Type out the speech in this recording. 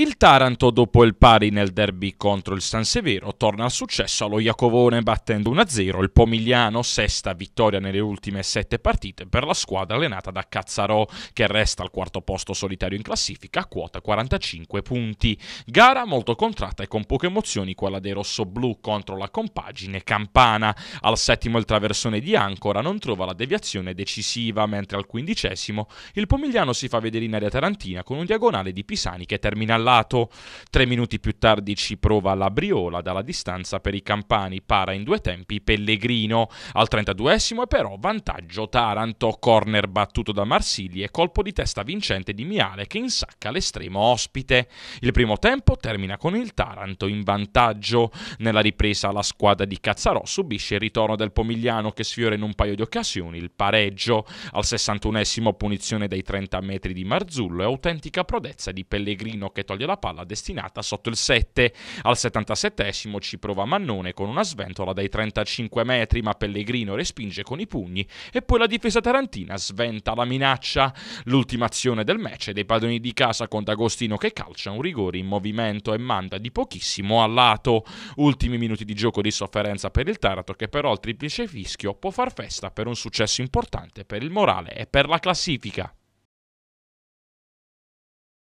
Il Taranto, dopo il pari nel derby contro il San Severo, torna al successo allo Iacovone battendo 1-0 il Pomigliano, sesta vittoria nelle ultime sette partite per la squadra allenata da Cazzarò, che resta al quarto posto solitario in classifica a quota 45 punti. Gara molto contratta e con poche emozioni quella dei rossoblù contro la compagine Campana. Al settimo il traversone di Ancora non trova la deviazione decisiva, mentre al quindicesimo il Pomigliano si fa vedere in area tarantina con un diagonale di Pisani che termina alla lato. Tre minuti più tardi ci prova la Briola dalla distanza per i campani, para in due tempi Pellegrino. Al 32esimo però vantaggio Taranto, corner battuto da Marsigli e colpo di testa vincente di Miale che insacca l'estremo ospite. Il primo tempo termina con il Taranto in vantaggio. Nella ripresa la squadra di Cazzarò subisce il ritorno del Pomigliano che sfiora in un paio di occasioni il pareggio. Al 61esimo punizione dai 30 metri di Marzullo e autentica prodezza di Pellegrino che toglie toglie la palla destinata sotto il 7. Al 77 ci prova Mannone con una sventola dai 35 metri, ma Pellegrino respinge con i pugni e poi la difesa tarantina sventa la minaccia. L'ultima azione del match è dei padroni di casa con D'Agostino che calcia un rigore in movimento e manda di pochissimo a lato. Ultimi minuti di gioco di sofferenza per il Taranto che però al triplice fischio può far festa per un successo importante per il morale e per la classifica.